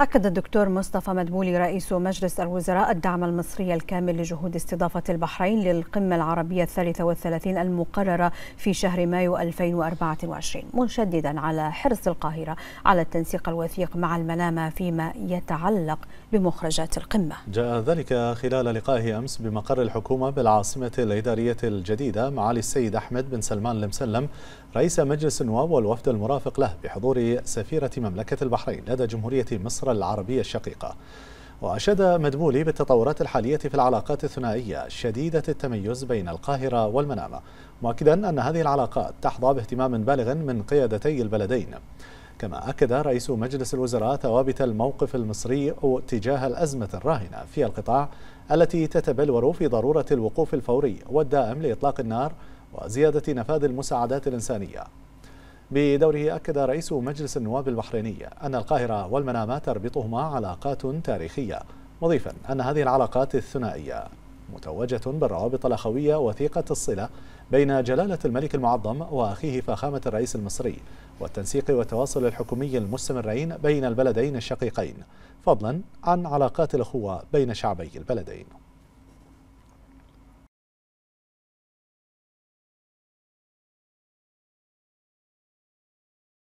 أكد الدكتور مصطفى مدبولي رئيس مجلس الوزراء الدعم المصري الكامل لجهود استضافة البحرين للقمة العربية الثالثة والثلاثين المقررة في شهر مايو 2024 مشددا على حرص القاهرة على التنسيق الوثيق مع المنامة فيما يتعلق بمخرجات القمة جاء ذلك خلال لقائه أمس بمقر الحكومة بالعاصمة الإدارية الجديدة معالي السيد أحمد بن سلمان المسلم رئيس مجلس النواب والوفد المرافق له بحضور سفيرة مملكة البحرين لدى جمهورية مصر العربية الشقيقة وأشاد مدبولي بالتطورات الحالية في العلاقات الثنائية شديدة التميز بين القاهرة والمنامة مؤكدا أن هذه العلاقات تحظى باهتمام بالغ من قيادتي البلدين كما أكد رئيس مجلس الوزراء ثوابت الموقف المصري تجاه الأزمة الراهنة في القطاع التي تتبلور في ضرورة الوقوف الفوري والدائم لإطلاق النار وزيادة نفاذ المساعدات الإنسانية بدوره أكد رئيس مجلس النواب البحريني أن القاهرة والمنامة تربطهما علاقات تاريخية مضيفا أن هذه العلاقات الثنائية متوجة بالروابط الأخوية وثيقة الصلة بين جلالة الملك المعظم وأخيه فخامة الرئيس المصري والتنسيق والتواصل الحكومي المستمرين بين البلدين الشقيقين فضلا عن علاقات الأخوة بين شعبي البلدين